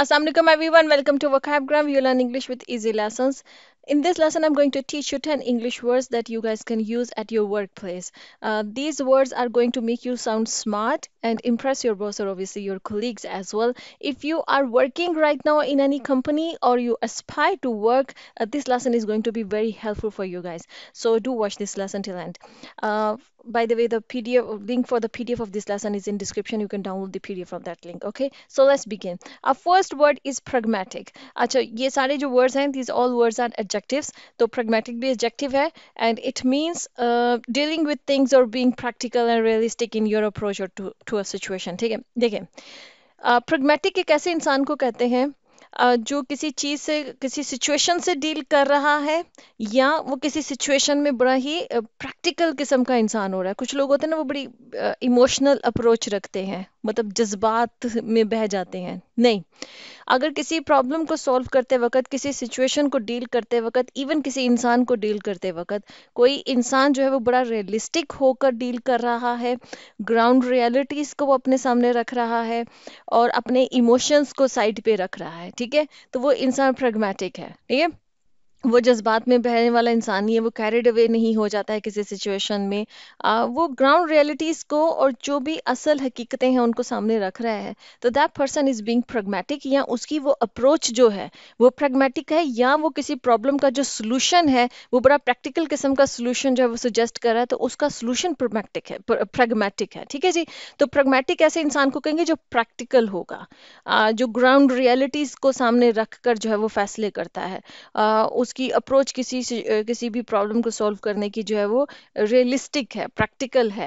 Assalamualaikum everyone. Welcome to Vocabgram. You learn English with easy lessons. In this lesson, I'm going to teach you 10 English words that you guys can use at your workplace. Uh, these words are going to make you sound smart and impress your boss or obviously your colleagues as well. If you are working right now in any company or you aspire to work, uh, this lesson is going to be very helpful for you guys. So do watch this lesson till end. Uh, by the way, the PDF link for the PDF of this lesson is in description. You can download the PDF from that link. Okay, so let's begin. Our first word is pragmatic. अच्छा ये सारे जो words हैं, these all words are adjectives. तो pragmatic भी adjective है, and it means uh, dealing with things or being practical and realistic in your approach or to to a situation. ठीक है, देखें. Uh, pragmatic एक ऐसे इंसान को कहते हैं जो किसी चीज से किसी सिचुएशन से डील कर रहा है या वो किसी सिचुएशन में बड़ा ही प्रैक्टिकल किस्म का इंसान हो रहा है कुछ लोग होते हैं ना वो बड़ी इमोशनल अप्रोच रखते हैं मतलब जज्बात में बह जाते हैं नहीं अगर किसी प्रॉब्लम को सॉल्व करते वक्त किसी सिचुएशन को डील करते वक्त इवन किसी इंसान को डील करते वक्त कोई इंसान जो है वो बड़ा रियलिस्टिक होकर डील कर रहा है ग्राउंड रियलिटीज़ को वो अपने सामने रख रहा है और अपने इमोशंस को साइड पे रख रहा है ठीक है तो वो इंसान प्रगमेटिक है ठीक है वो जज्बात में बहने वाला इंसान ही है वो कैरिड अवे नहीं हो जाता है किसी सिचुएशन में आ, वो ग्राउंड रियलिटीज़ को और जो भी असल हकीकतें हैं उनको सामने रख रहा है तो that person is being pragmatic या उसकी वो अप्रोच जो है वो प्रगमेटिक है या वो किसी प्रॉब्लम का जो सोल्यूशन है वो बड़ा प्रैक्टिकल किस्म का सोल्यूशन जो है वो सजेस्ट कर रहा है तो उसका सोल्यूशन प्रोमैटिक है प्रगमेटिक है ठीक है जी तो प्रगमेटिक ऐसे इंसान को कहेंगे जो प्रैक्टिकल होगा आ, जो ग्राउंड रियलिटीज़ को सामने रख कर जो है वो फैसले करता है आ, उस उसकी अप्रोच किसी किसी भी प्रॉब्लम को सॉल्व करने की जो है वो रियलिस्टिक है प्रैक्टिकल है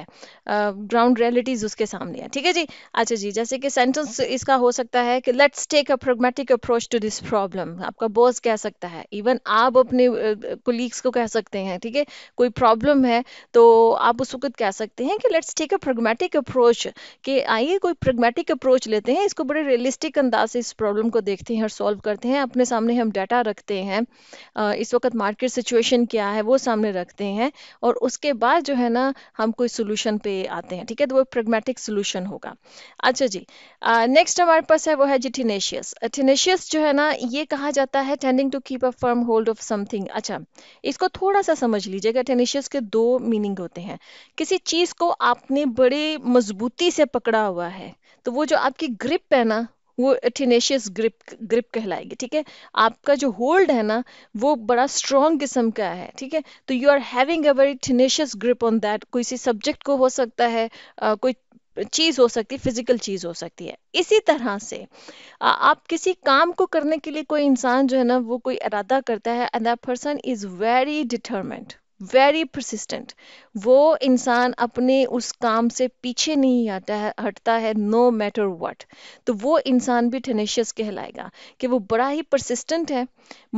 ग्राउंड रियलिटीज उसके सामने है ठीक है जी अच्छा जी जैसे कि सेंटेंस इसका हो सकता है कि let's take a pragmatic approach to this problem आपका बॉस कह सकता है इवन आप अपने कोलीग्स को कह सकते हैं ठीक है कोई प्रॉब्लम है तो आप उस वक्त कह सकते हैं कि let's take a pragmatic approach कि आइए कोई प्रोग्मेटिक अप्रोच लेते हैं इसको बड़े रियलिस्टिक अंदाज से इस प्रॉब्लम को देखते हैं और सॉल्व करते हैं अपने सामने हम डाटा रखते हैं इस वक्त मार्केट सिचुएशन क्या है वो सामने रखते हैं और उसके बाद जो है ना हम कोई सोल्यूशन पे आते हैं ठीक है तो वो प्रगमेटिक सोल्यूशन होगा अच्छा जी नेक्स्ट हमारे पास है वो है जी टिनेशियस टिनेशियस जो है ना ये कहा जाता है tending to keep a firm hold of something अच्छा इसको थोड़ा सा समझ लीजिएगा टेनिशियस के दो मीनिंग होते हैं किसी चीज को आपने बड़े मजबूती से पकड़ा हुआ है तो वो जो आपकी ग्रिप है ना वो टेनेशियस ग्रिप ग्रिप कहलाएगी ठीक है आपका जो होल्ड है ना वो बड़ा स्ट्रॉन्ग किस्म का है ठीक है तो you are having a very tenacious grip on that कोई सब्जेक्ट को हो सकता है आ, कोई चीज हो सकती है फिजिकल चीज हो सकती है इसी तरह से आ, आप किसी काम को करने के लिए कोई इंसान जो है ना वो कोई इरादा करता है and that person is very determined very persistent वो इंसान अपने उस काम से पीछे नहीं आता है हटता है नो मैटर वट तो वो इंसान भी टेनेशियस कहलाएगा कि वो बड़ा ही प्रसिस्टेंट है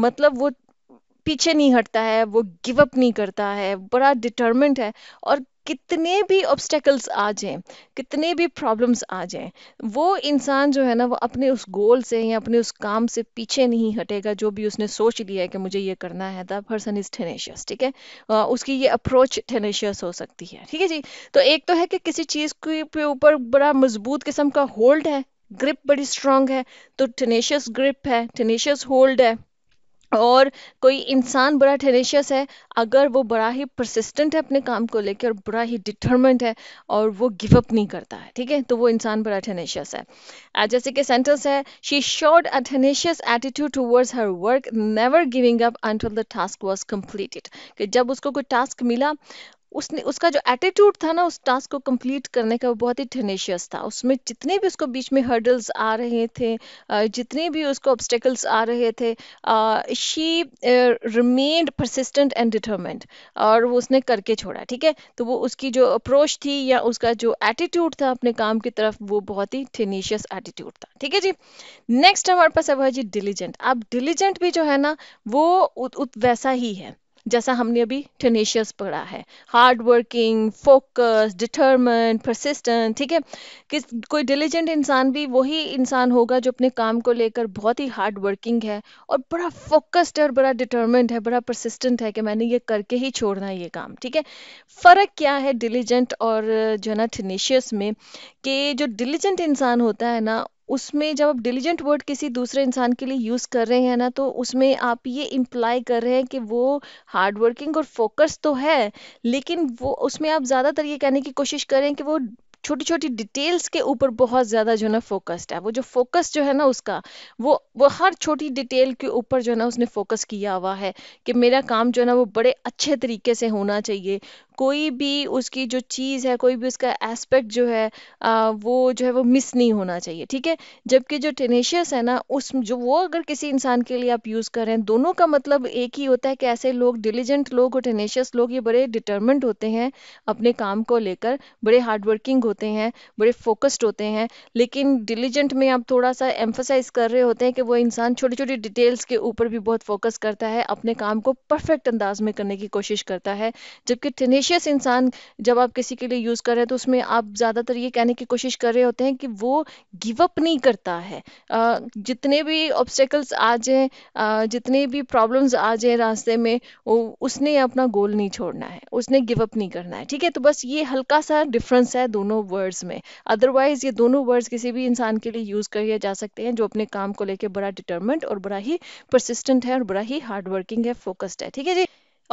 मतलब वो पीछे नहीं हटता है वो गिव अप नहीं करता है बड़ा डिटर्मेंट है और कितने भी ऑब्स्टेकल्स आ जाएं कितने भी प्रॉब्लम्स आ जाएं वो इंसान जो है ना वो अपने उस गोल से या अपने उस काम से पीछे नहीं हटेगा जो भी उसने सोच लिया है कि मुझे ये करना है द पर्सन इज टेनेशियस ठीक है उसकी ये अप्रोच टेनेशियस हो सकती है ठीक है जी तो एक तो है कि किसी चीज़ के ऊपर बड़ा मजबूत किस्म का होल्ड है ग्रिप बड़ी स्ट्रांग है तो टेनेशियस ग्रिप है टेनेशियस होल्ड है और कोई इंसान बड़ा टेरेशियस है अगर वो बड़ा ही परसिस्टेंट है अपने काम को लेकर और बड़ा ही डिटर्मेंट है और वो गिव अप नहीं करता है ठीक है तो वो इंसान बड़ा टेनेशियस है uh, जैसे कि सेंटेंस है she showed a tenacious attitude towards her work never giving up until the task was completed कि जब उसको कोई टास्क मिला उसने उसका जो एटीट्यूड था ना उस टास्क को कंप्लीट करने का वो बहुत ही टेनेशियस था उसमें जितने भी उसको बीच में हर्डल्स आ रहे थे जितने भी उसको ऑब्स्टेकल्स आ रहे थे she remained persistent and determined और वो उसने करके छोड़ा ठीक है तो वो उसकी जो अप्रोच थी या उसका जो एटीट्यूड था अपने काम की तरफ वो बहुत ही टेनेशियस एटीट्यूड था ठीक है जी नेक्स्ट हमारे पास अब है जी डिलीजेंट अब डिलीजेंट भी जो है ना वो उत, उत वैसा ही है जैसा हमने अभी टेनेशियस पढ़ा है hard working focus determined persistent ठीक है किस कोई डिलीजेंट इंसान भी वही इंसान होगा जो अपने काम को लेकर बहुत ही हार्ड वर्किंग है और बड़ा फोकस्ड और बड़ा डिटर्मेंट है बड़ा परसिस्टेंट है कि मैंने ये करके ही छोड़ना है ये काम ठीक है फ़र्क क्या है डिलीजेंट और जो है ना टेनेशियस में कि जो डिलीजेंट इंसान होता है ना उसमें जब आप डिलीजेंट वर्ड किसी दूसरे इंसान के लिए यूज़ कर रहे हैं ना तो उसमें आप ये इम्प्लाई कर रहे हैं कि वो हार्ड वर्किंग और फोकस तो है लेकिन वो उसमें आप ज़्यादातर ये कहने की कोशिश कर रहे हैं कि वो छोटी छोटी डिटेल्स के ऊपर बहुत ज़्यादा जो है ना फोकस्ड है वो जो फोकस जो है ना उसका वो वो हर छोटी डिटेल के ऊपर जो है ना उसने फोकस किया हुआ है कि मेरा काम जो है ना वो बड़े अच्छे तरीके से होना चाहिए कोई भी उसकी जो चीज़ है कोई भी उसका एस्पेक्ट जो है आ, वो जो है वो मिस नहीं होना चाहिए ठीक है जबकि जो टेनेशियस है ना उस जो वो अगर किसी इंसान के लिए आप यूज़ करें दोनों का मतलब एक ही होता है कि ऐसे लोग डिलीजेंट लोग और टेनेशियस लोग ये बड़े डिटर्मेंट होते हैं अपने काम को लेकर बड़े हार्डवर्किंग होते हैं बड़े फोकस्ड होते हैं लेकिन डिलीजेंट में आप थोड़ा सा एम्फोसाइज कर रहे होते हैं कि वो इंसान छोटी छोटी डिटेल्स के ऊपर भी बहुत फोकस करता है अपने काम को परफेक्ट अंदाज में करने की कोशिश करता है जबकि टेनेश कॉन्शियस इंसान जब आप किसी के लिए यूज़ कर रहे हैं तो उसमें आप ज़्यादातर ये कहने की कोशिश कर रहे होते हैं कि वो गिव अप नहीं करता है जितने भी ऑब्स्टेकल्स आ जाए जितने भी प्रॉब्लम्स आ जाए रास्ते में उसने अपना गोल नहीं छोड़ना है उसने गिव अप नहीं करना है ठीक है तो बस ये हल्का सा डिफरेंस है दोनों वर्ड्स में अदरवाइज ये दोनों वर्ड्स किसी भी इंसान के लिए यूज़ किए जा सकते हैं जो अपने काम को लेकर बड़ा डिटर्मेंट और बड़ा ही परसिस्टेंट है और बड़ा ही हार्ड वर्किंग है फोकस्ड है ठीक है जी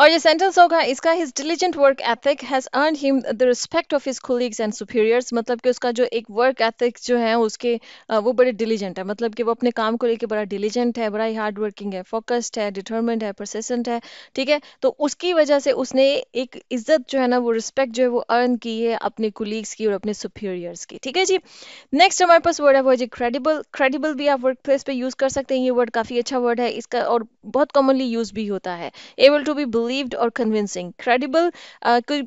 और ये सेंटेंस होगा इसका his diligent work ethic has earn him the respect of his colleagues and superiors मतलब कि उसका जो एक वर्क एथिक जो है उसके वो बड़े डिलीजेंट है मतलब कि वो अपने काम को लेके बड़ा डिलीजेंट है बड़ा ही हार्ड वर्किंग है फोकस्ड है डिटर्मेंट है परसिस्टेंट है ठीक है तो उसकी वजह से उसने एक इज्जत जो है ना वो रिस्पेक्ट जो है वो अर्न की है अपने कोलीग्स की और अपने सुपीरियर्स की ठीक है जी नेक्स्ट हमारे पास वर्ड है वो जी क्रेडिबल क्रेडिबल भी आप वर्क प्लेस पर यूज कर सकते हैं ये वर्ड काफी अच्छा वर्ड है इसका और बहुत कॉमनली यूज भी होता है एबल टू बी बिलीव्ड और कन्विंसिंग क्रेडिबल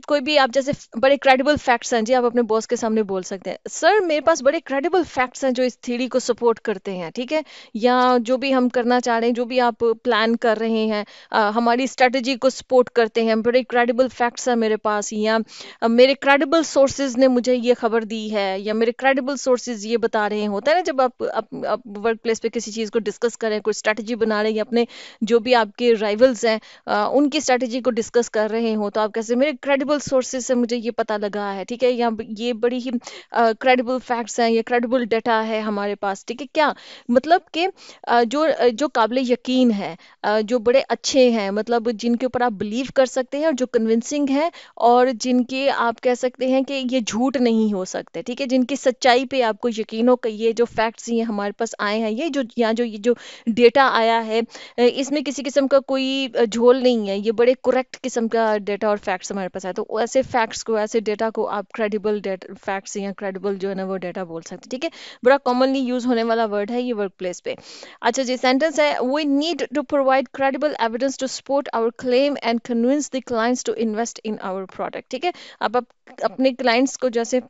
कोई भी आप जैसे बड़े क्रेडिबल फैक्ट्स हैं जी आप अपने बॉस के सामने बोल सकते हैं सर मेरे पास बड़े क्रेडिबल फैक्ट्स हैं जो इस थीरी को सपोर्ट करते हैं ठीक है या जो भी हम करना चाह रहे हैं जो भी आप प्लान कर रहे हैं uh, हमारी स्ट्रेटजी को सपोर्ट करते हैं बड़े क्रेडिबल फैक्ट्स हैं मेरे पास या uh, मेरे क्रेडिबल सोर्सेज ने मुझे ये खबर दी है या मेरे क्रेडिबल सोर्सेज ये बता रहे हैं होता है ना जब आप आप, वर्क प्लेस पर किसी चीज़ को डिस्कस करें कोई स्ट्रेटजी बना रहे हैं अपने जो भी आपके राइवल्स हैं uh, उनकी स्ट्रेटेजी को डिस्कस कर रहे हो तो आप कैसे मेरे क्रेडिबल सोर्सेज से मुझे ये पता लगा है ठीक है या ये बड़ी ही क्रेडिबल फैक्ट्स हैं या क्रेडिबल डेटा है हमारे पास ठीक है क्या मतलब कि जो जो काबिल यकीन है जो बड़े अच्छे हैं मतलब जिनके ऊपर आप बिलीव कर सकते हैं और जो कन्विंसिंग है और जिनके आप कह सकते हैं कि ये झूठ नहीं हो सकते ठीक है जिनकी सच्चाई पे आपको यकीन हो कि ये जो फैक्ट्स ये हमारे पास आए हैं ये जो यहाँ जो ये जो डेटा आया है इसमें किसी किस्म का कोई झोल नहीं है ये बड़े करेक्ट किस्म का डेटा और फैक्ट्स हमारे पास आए तो ऐसे फैक्ट्स को ऐसे डेटा को आप क्रेडिबल फैक्ट्स या क्रेडिबल जो है ना वो डेटा बोल सकते ठीक है बड़ा कॉमनली यूज होने वाला वर्ड है ये वर्क प्लेस पे अच्छा जी सेंटेंस है we need to provide credible evidence to support our claim and convince the clients to invest in our product ठीक है अब आप अपने क्लाइंट्स को जैसे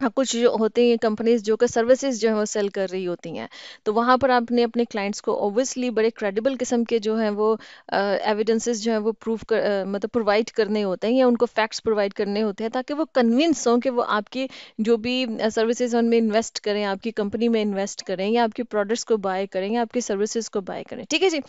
हाँ कुछ जो होते हैं कंपनीज जो कि सर्विसेज जो है वो सेल कर रही होती हैं तो वहाँ पर आपने अपने क्लाइंट्स को ऑब्वियसली बड़े क्रेडिबल किस्म के जो हैं वो एविडेंसेस जो हैं वो प्रूफ कर uh, मतलब प्रोवाइड करने होते हैं या उनको फैक्ट्स प्रोवाइड करने होते हैं ताकि वो कन्विंस हों कि वो आपकी जो भी सर्विसेज उनमें इन्वेस्ट करें आपकी कंपनी में इन्वेस्ट करें या आपके प्रोडक्ट्स को बाय करें या आपकी सर्विसेज को बाय करें ठीक है जी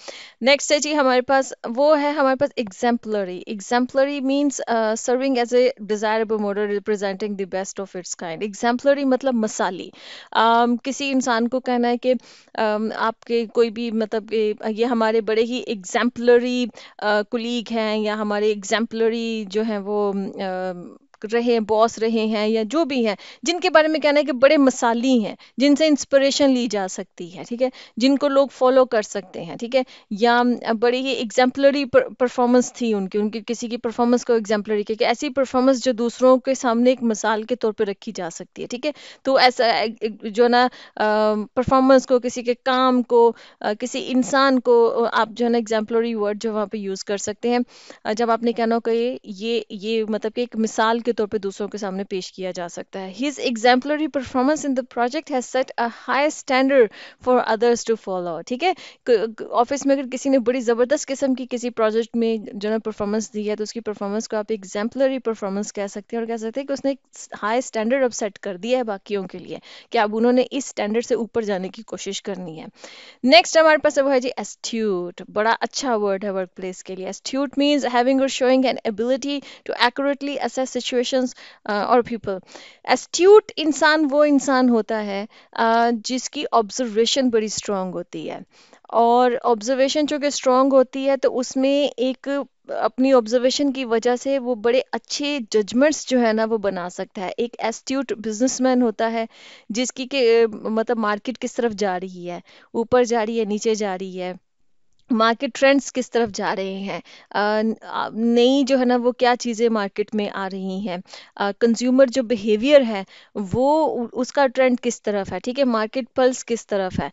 नेक्स्ट है जी हमारे पास वो है हमारे पास exemplary exemplary means serving as a desirable model representing the best of its kind kind exemplary मतलब मसाली um, किसी इंसान को कहना है कि um, आपके कोई भी मतलब ये हमारे बड़े ही एग्जाम्पलरी कुलीग uh, हैं या हमारे एग्जाम्पलरी जो हैं वो uh, रहे बॉस रहे हैं या जो भी हैं जिनके बारे में कहना है कि बड़े मसाली हैं जिनसे इंस्पिरेशन ली जा सकती है ठीक है जिनको लोग फॉलो कर सकते हैं ठीक है या बड़ी ही एग्जाम्पलरी परफॉर्मेंस थी उनकी उनकी किसी की परफॉर्मेंस को एग्जाम्पलरी क्योंकि ऐसी परफॉर्मेंस जो दूसरों के सामने एक मिसाल के तौर पर रखी जा सकती है ठीक है तो ऐसा जो ना परफॉर्मेंस को किसी के काम को किसी इंसान को आप जो है ना एग्जाम्पलरी वर्ड जो वहाँ पर यूज़ कर सकते हैं जब आपने कहना हो कि ये ये मतलब कि एक मिसाल के तौर पर दूसरों के सामने पेश किया जा सकता है his exemplary performance in the project has set a high standard for others to follow ठीक है ऑफिस में अगर किसी ने बड़ी ज़बरदस्त किस्म की किसी प्रोजेक्ट में जो है परफॉर्मेंस दी है तो उसकी परफॉर्मेंस को आप एग्जाम्पलरी परफॉर्मेंस कह सकते हैं और कह सकते हैं कि उसने एक हाई स्टैंडर्ड अब सेट कर दिया है बाकियों के लिए कि अब उन्होंने इस स्टैंडर्ड से ऊपर जाने की कोशिश करनी है नेक्स्ट हमारे पास वो है जी एस्ट्यूट बड़ा अच्छा वर्ड है वर्क प्लेस के लिए एस्ट्यूट मीन्स हैविंग और showing an ability to accurately assess situation situations uh, और पीपल एस्ट्यूट इंसान वो इंसान होता है uh, जिसकी ऑब्जर्वेशन बड़ी स्ट्रांग होती है और ऑब्जर्वेशन चूँकि स्ट्रांग होती है तो उसमें एक अपनी ऑब्जर्वेशन की वजह से वो बड़े अच्छे जजमेंट्स जो है ना वो बना सकता है एक एस्ट्यूट बिजनेसमैन होता है जिसकी के मतलब मार्केट किस तरफ जा रही है ऊपर जा रही है नीचे जा रही है मार्केट ट्रेंड्स किस तरफ जा रहे हैं नई जो है ना वो क्या चीज़ें मार्केट में आ रही हैं कंज्यूमर जो बिहेवियर है वो उसका ट्रेंड किस तरफ है ठीक है मार्केट पल्स किस तरफ है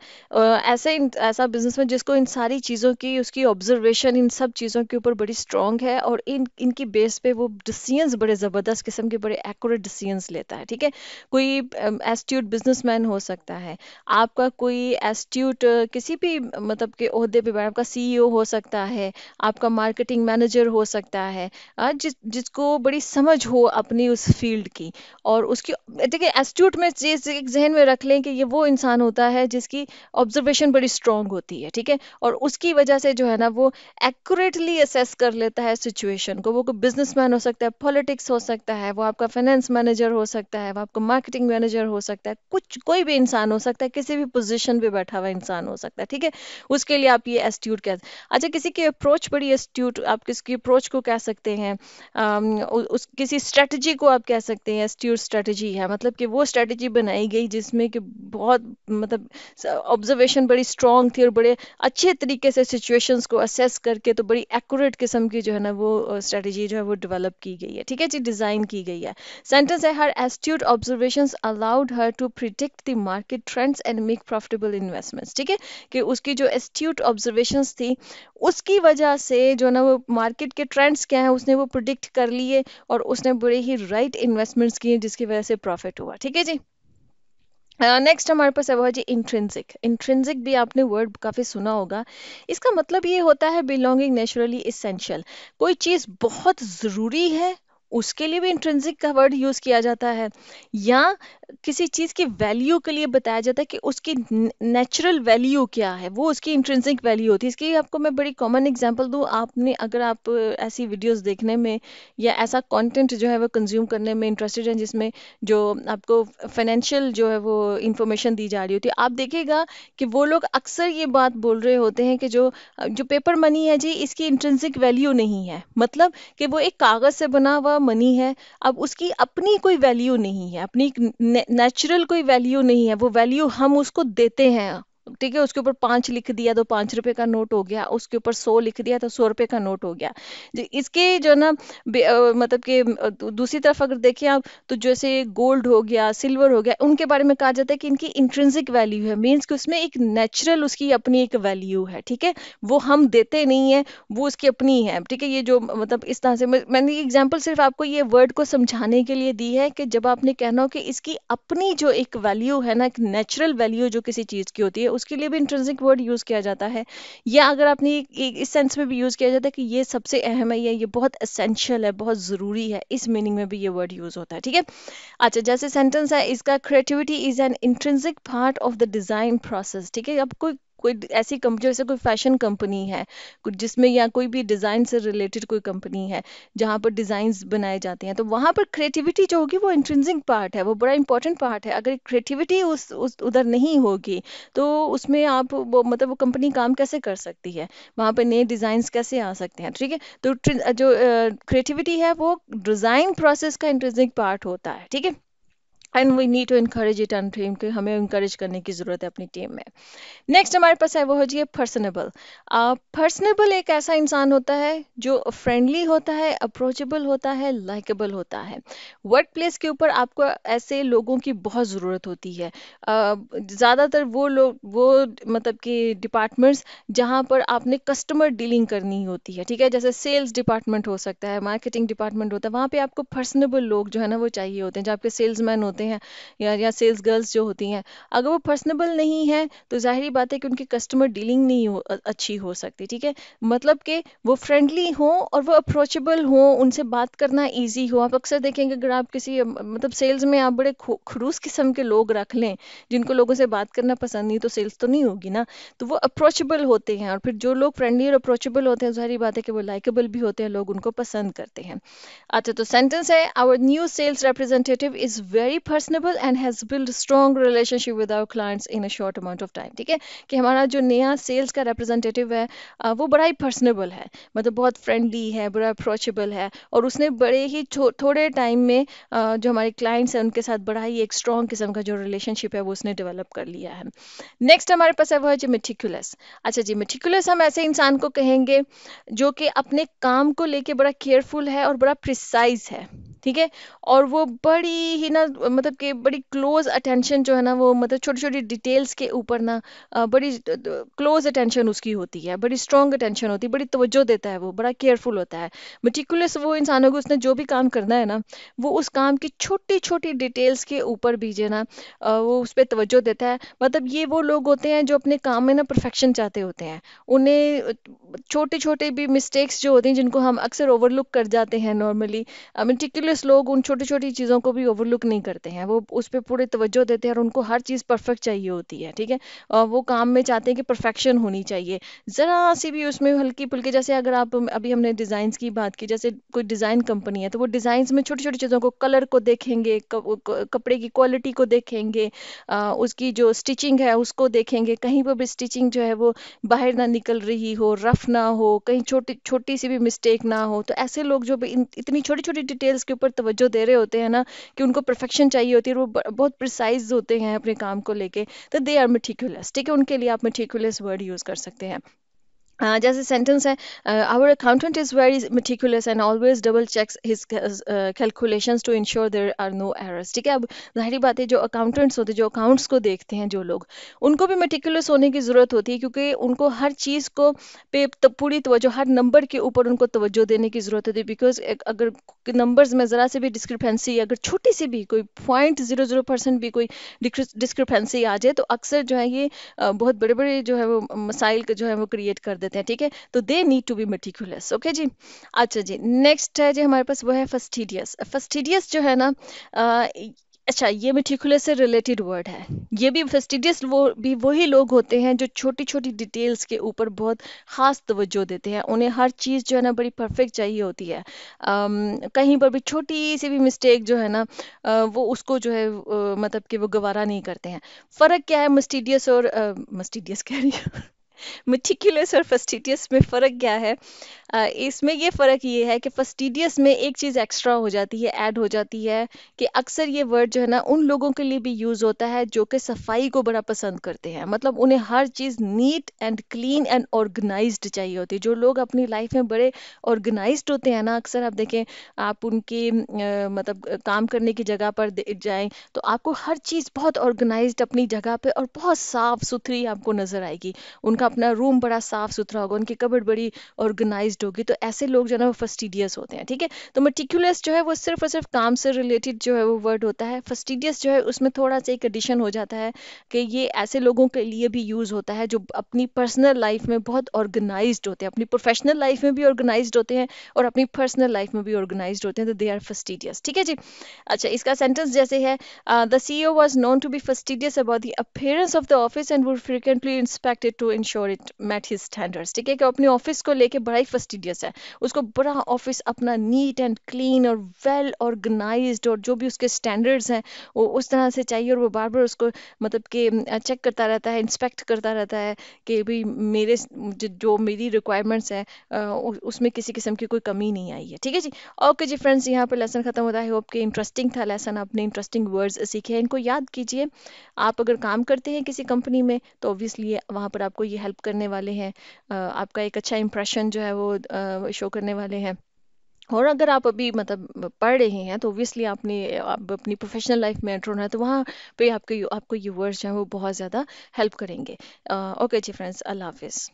ऐसे ऐसा बिजनेस में जिसको इन सारी चीज़ों की उसकी ऑब्जर्वेशन इन सब चीज़ों के ऊपर बड़ी स्ट्रॉन्ग है और इन इनकी बेस पे वो डिसीजंस बड़े ज़बरदस्त किस्म के बड़े एक्यूरेट डिसीजंस लेता है ठीक है कोई एस्ट्यूट बिजनेसमैन हो सकता है आपका कोई एस्ट्यूट किसी भी मतलब के अहदे पर बैठा आपका सीईओ e हो सकता है आपका मार्केटिंग मैनेजर हो सकता है जिस जिसको बड़ी समझ हो अपनी उस फील्ड की और उसकी देखिए एस्टिट्यूट में चीज एक जहन में रख लें कि ये वो इंसान होता है जिसकी ऑब्जर्वेशन बड़ी स्ट्रांग होती है ठीक है और उसकी वजह से जो है ना वो एक्यूरेटली असेस कर लेता है सिचुएशन को वो कोई बिजनेस हो सकता है पॉलिटिक्स हो सकता है वो आपका फाइनेंस मैनेजर हो सकता है वो आपका मार्केटिंग मैनेजर हो सकता है कुछ कोई भी इंसान हो सकता है किसी भी पोजिशन पर बैठा हुआ इंसान हो सकता है ठीक है उसके लिए आप ये एस्ट्यूट एस्ट्यूट कहते हैं अच्छा किसी की अप्रोच बड़ी एस्ट्यूट आप किसकी अप्रोच को कह सकते हैं उस किसी स्ट्रेटजी को आप कह सकते हैं एस्ट्यूट स्ट्रेटजी है मतलब कि वो स्ट्रेटजी बनाई गई जिसमें कि बहुत मतलब ऑब्जर्वेशन बड़ी स्ट्रॉन्ग थी और बड़े अच्छे तरीके से सिचुएशंस को असेस करके तो बड़ी एक्यूरेट किस्म की जो है ना वो स्ट्रेटजी जो है वो डेवलप की गई है ठीक है जी डिज़ाइन की गई है सेंटेंस है her astute observation allowed her to predict the market trends and make profitable investments ठीक है कि उसकी जो एस्ट्यूट ऑब्जर्वेशन कंडीशंस थी उसकी वजह से जो ना वो मार्केट के ट्रेंड्स क्या हैं उसने वो प्रिडिक्ट कर लिए और उसने बुरे ही राइट इन्वेस्टमेंट्स किए जिसकी वजह से प्रॉफिट हुआ ठीक है जी नेक्स्ट uh, हमारे पास है वो है जी इंट्रेंसिक इंट्रेंसिक भी आपने वर्ड काफ़ी सुना होगा इसका मतलब ये होता है बिलोंगिंग नेचुरली इसेंशियल कोई चीज़ बहुत ज़रूरी है उसके लिए भी इंट्रेंसिक का वर्ड यूज़ किया जाता है या किसी चीज़ की वैल्यू के लिए बताया जाता है कि उसकी नेचुरल वैल्यू क्या है वो उसकी इंट्रेंसिक वैल्यू होती है इसकी आपको मैं बड़ी कॉमन एग्जांपल दूँ आपने अगर आप ऐसी वीडियोस देखने में या ऐसा कंटेंट जो है वो कंज्यूम करने में इंटरेस्टेड हैं जिसमें जो आपको फाइनेंशियल जो है वो इंफॉर्मेशन दी जा रही होती है आप देखिएगा कि वो लोग अक्सर ये बात बोल रहे होते हैं कि जो जो पेपर मनी है जी इसकी इंट्रेंसिक वैल्यू नहीं है मतलब कि वो एक कागज़ से बना हुआ मनी है अब उसकी अपनी कोई वैल्यू नहीं है अपनी नेचुरल कोई वैल्यू नहीं है वो वैल्यू हम उसको देते हैं ठीक है उसके ऊपर पांच लिख दिया तो पांच रुपए का नोट हो गया उसके ऊपर सौ लिख दिया तो सौ रुपए का नोट हो गया इसके जो ना मतलब कि दूसरी तरफ अगर देखें आप तो जैसे गोल्ड हो गया सिल्वर हो गया उनके बारे में कहा जाता है कि इनकी इंट्रेंसिक वैल्यू है मीन्स कि उसमें एक नेचुरल उसकी अपनी एक वैल्यू है ठीक है वो हम देते नहीं है वो उसकी अपनी है ठीक है ये जो मतलब इस तरह से मैंने एग्जाम्पल सिर्फ आपको ये वर्ड को समझाने के लिए दी है कि जब आपने कहना हो कि इसकी अपनी जो एक वैल्यू है ना एक नेचुरल वैल्यू जो किसी चीज की होती है उसके लिए भी इंट्रेंसिक वर्ड यूज़ किया जाता है या अगर आपने इस सेंस में भी यूज़ किया जाता है कि ये सबसे अहम है या ये बहुत असेंशियल है बहुत ज़रूरी है इस मीनिंग में भी ये वर्ड यूज़ होता है ठीक है अच्छा जैसे सेंटेंस है इसका creativity is an intrinsic part of the design process ठीक है अब कोई कोई ऐसी कंपनी जैसे कोई फैशन कंपनी है कुछ जिसमें या कोई भी डिज़ाइन से रिलेटेड कोई कंपनी है जहाँ पर डिजाइन बनाए जाते हैं तो वहाँ पर क्रिएटिविटी जो होगी वो इंट्रेंसिंग पार्ट है वो बड़ा इंपॉर्टेंट पार्ट है अगर क्रिएटिविटी उस, उस उधर नहीं होगी तो उसमें आप वो मतलब वो कंपनी काम कैसे कर सकती है वहाँ पर नए डिज़ाइंस कैसे आ सकते हैं ठीक है तो जो क्रिएटिविटी है वो डिज़ाइन प्रोसेस का इंट्रेंसिंग पार्ट होता है ठीक है and we need to encourage it and train के हमें इंकरेज करने की ज़रूरत है अपनी टीम में नेक्स्ट हमारे पास है वो हो जाइए पर्सनेबल पर्सनेबल एक ऐसा इंसान होता है जो फ्रेंडली होता है अप्रोचेबल होता है लाइकेबल होता है वर्क प्लेस के ऊपर आपको ऐसे लोगों की बहुत ज़रूरत होती है uh, ज़्यादातर वो लोग वो मतलब कि डिपार्टमेंट्स जहाँ पर आपने कस्टमर डीलिंग करनी होती है ठीक है जैसे सेल्स डिपार्टमेंट हो सकता है मार्केटिंग डिपार्टमेंट होता है वहाँ पर आपको पर्सनेबल लोग जो है ना वो चाहिए होते हैं जो आपके सेल्समैन होते हैं होते हैं या या सेल्स गर्ल्स जो होती हैं अगर वो पर्सनेबल नहीं है तो जाहिर बात है कि उनकी कस्टमर डीलिंग नहीं हो अच्छी हो सकती ठीक है मतलब कि वो फ्रेंडली हो और वो अप्रोचेबल हो उनसे बात करना ईजी हो आप अक्सर देखेंगे अगर आप किसी मतलब सेल्स में आप बड़े खड़ूस किस्म के लोग रख लें जिनको लोगों से बात करना पसंद नहीं तो सेल्स तो नहीं होगी ना तो वो अप्रोचेबल होते हैं और फिर जो लोग फ्रेंडली और अप्रोचेबल होते हैं जाहिर बात है कि वो लाइकेबल भी होते हैं लोग उनको पसंद करते हैं अच्छा तो सेंटेंस है our new sales representative is very personable and has built strong relationship with our clients in a short amount of time ठीक है कि हमारा जो नया सेल्स का रिप्रेजेंटेटिव है वो बड़ा ही पर्सनेबल है मतलब बहुत फ्रेंडली है बड़ा अप्रोचेबल है और उसने बड़े ही थो, थोड़े टाइम में जो हमारे क्लाइंट्स हैं उनके साथ बड़ा ही एक स्ट्रॉन्ग किस्म का जो रिलेशनशिप है वो उसने डेवलप कर लिया है नेक्स्ट हमारे पास है वो है जी मिठिकुलस अच्छा जी मिठिकुलस हम ऐसे इंसान को कहेंगे जो कि अपने काम को लेके बड़ा केयरफुल है और बड़ा प्रिसाइज है ठीक है और वो बड़ी ही ना मतलब कि बड़ी क्लोज अटेंशन जो है ना वो मतलब छोटी छोटी डिटेल्स के ऊपर ना बड़ी क्लोज अटेंशन उसकी होती है बड़ी स्ट्रॉन्ग अटेंशन होती है बड़ी तवज्जो देता है वो बड़ा केयरफुल होता है मटिकुलस वो इंसानों को उसने जो भी काम करना है ना वो उस काम की छोटी छोटी डिटेल्स के ऊपर भी जो ना वो उस पर तवज्जो देता है मतलब ये वो लोग होते हैं जो अपने काम में ना परफेक्शन चाहते होते हैं उन्हें छोटे छोटे भी मिस्टेक्स जो होते हैं जिनको हम अक्सर ओवरलुक कर जाते हैं नॉर्मली मेटिकुलस लोग उन छोटी छोटी चीज़ों को भी ओवरलुक नहीं करते हैं वो उस पर पूरे तवज्जो देते हैं और उनको हर चीज़ परफेक्ट चाहिए होती है ठीक है और वो काम में चाहते हैं कि परफेक्शन होनी चाहिए ज़रा सी भी उसमें हल्की फुल्की जैसे अगर आप अभी हमने डिज़ाइंस की बात की जैसे कोई डिज़ाइन कंपनी है तो वो डिज़ाइंस में छोटी छोटी चीज़ों को कलर को देखेंगे कपड़े की क्वालिटी को देखेंगे उसकी जो स्टिचिंग है उसको देखेंगे कहीं पर भी स्टिचिंग जो है वो बाहर ना निकल रही हो रफ तकलीफ ना हो कहीं छोटी छोटी सी भी मिस्टेक ना हो तो ऐसे लोग जो भी इतनी छोटी छोटी डिटेल्स के ऊपर तवज्जो दे रहे होते हैं ना कि उनको परफेक्शन चाहिए होती है वो बहुत प्रिसाइज होते हैं अपने काम को लेके तो दे आर मेटिकुलस ठीक है उनके लिए आप मेटिकुलस वर्ड यूज़ कर सकते हैं Uh, जैसे सेंटेंस है our accountant is very meticulous and always double check his calculation to ensure there are no errors ठीक है अब जाहिर बात है जो अकाउंटेंट्स होते हैं जो अकाउंट्स को देखते हैं जो लोग उनको भी मेटिकुलस होने की ज़रूरत होती है क्योंकि उनको हर चीज़ को पे पूरी तवज्जो हर नंबर के ऊपर उनको तवज्जो देने की ज़रूरत होती है बिकॉज अगर नंबर्स में ज़रा से भी डिस्क्रिपेंसी अगर छोटी सी भी कोई पॉइंट जीरो जीरो परसेंट भी कोई डिस्क्रिपेंसी आ जाए तो अक्सर जो है ये uh, बहुत बड़े बड़े जो है वो मसाइल जो है वो क्रिएट कर देते हैं ठीक है तो they need to be meticulous okay जी अच्छा जी नेक्स्ट है जी हमारे पास वो है फस्टीडियस फस्टीडियस जो है ना आ, अच्छा ये मेटिकुलस से रिलेटेड वर्ड है ये भी फस्टीडियस वो भी वही लोग होते हैं जो छोटी छोटी डिटेल्स के ऊपर बहुत ख़ास तवज्जो देते हैं उन्हें हर चीज़ जो है ना बड़ी परफेक्ट चाहिए होती है आम, कहीं पर भी छोटी सी भी मिस्टेक जो है ना वो उसको जो है मतलब कि वो गवारा नहीं करते हैं फ़र्क क्या है मस्टीडियस और मस्टीडियस कह रही है मेटिकुलस और फस्टिडियस में फ़र्क क्या है इसमें ये फ़र्क ये है कि फस्टिडियस में एक चीज़ एक्स्ट्रा हो जाती है ऐड हो जाती है कि अक्सर ये वर्ड जो है ना उन लोगों के लिए भी यूज़ होता है जो कि सफाई को बड़ा पसंद करते हैं मतलब उन्हें हर चीज़ neat and clean and organize चाहिए होती है जो लोग अपनी लाइफ में बड़े ऑर्गेनाइज होते हैं ना अक्सर आप देखें आप उनके मतलब काम करने की जगह पर जाएं तो आपको हर चीज़ बहुत ऑर्गेनाइज अपनी जगह पर और बहुत साफ़ सुथरी आपको नज़र आएगी उनका उनका अपना रूम बड़ा साफ सुथरा होगा उनकी कबड़ बड़ी ऑर्गेनाइज होगी तो ऐसे लोग जो है ना वो फस्टीडियस होते हैं ठीक है तो मटिकुलस जो है वो सिर्फ और सिर्फ काम से रिलेटेड जो है वो वर्ड होता है फस्टीडियस जो है उसमें थोड़ा सा एक एडिशन हो जाता है कि ये ऐसे लोगों के लिए भी यूज़ होता है जो अपनी पर्सनल लाइफ में बहुत ऑर्गेनाइज होते हैं अपनी प्रोफेशनल लाइफ में भी ऑर्गेनाइज होते हैं और अपनी पर्सनल लाइफ में भी ऑर्गेनाइज होते हैं तो दे आर फस्टीडियस ठीक है जी अच्छा इसका सेंटेंस जैसे है the C O was known to be fastidious about the appearance of the office and would frequently inspected to ensure sure it met his standards ठीक है कि अपने ऑफिस को लेके बड़ा ही फस्टिडियस है उसको बड़ा ऑफिस अपना नीट एंड क्लीन और वेल ऑर्गेनाइज और जो भी उसके स्टैंडर्ड्स हैं वो उस तरह से चाहिए और वो बार बार उसको मतलब कि चेक करता रहता है इंस्पेक्ट करता रहता है कि भाई मेरे जो मेरी रिक्वायरमेंट्स हैं उसमें किसी किस्म की कोई कमी नहीं आई है ठीक है जी ओके जी फ्रेंड्स यहाँ पर लेसन ख़त्म होता है होप के इंटरेस्टिंग था लेसन आपने इंटरेस्टिंग वर्ड्स सीखे हैं इनको याद कीजिए आप अगर काम करते हैं किसी कंपनी में तो ऑब्वियसली वहाँ पर आपको ये हेल्प करने वाले हैं आपका एक अच्छा इम्प्रेशन जो है वो शो करने वाले हैं और अगर आप अभी मतलब पढ़ रहे हैं तो ओबियसली आपने आप अपनी प्रोफेशनल लाइफ में एंटर होना है तो वहाँ पे आपके आपको यूवर्स जो है वो बहुत ज़्यादा हेल्प करेंगे ओके जी फ्रेंड्स अल्लाह हाफिज़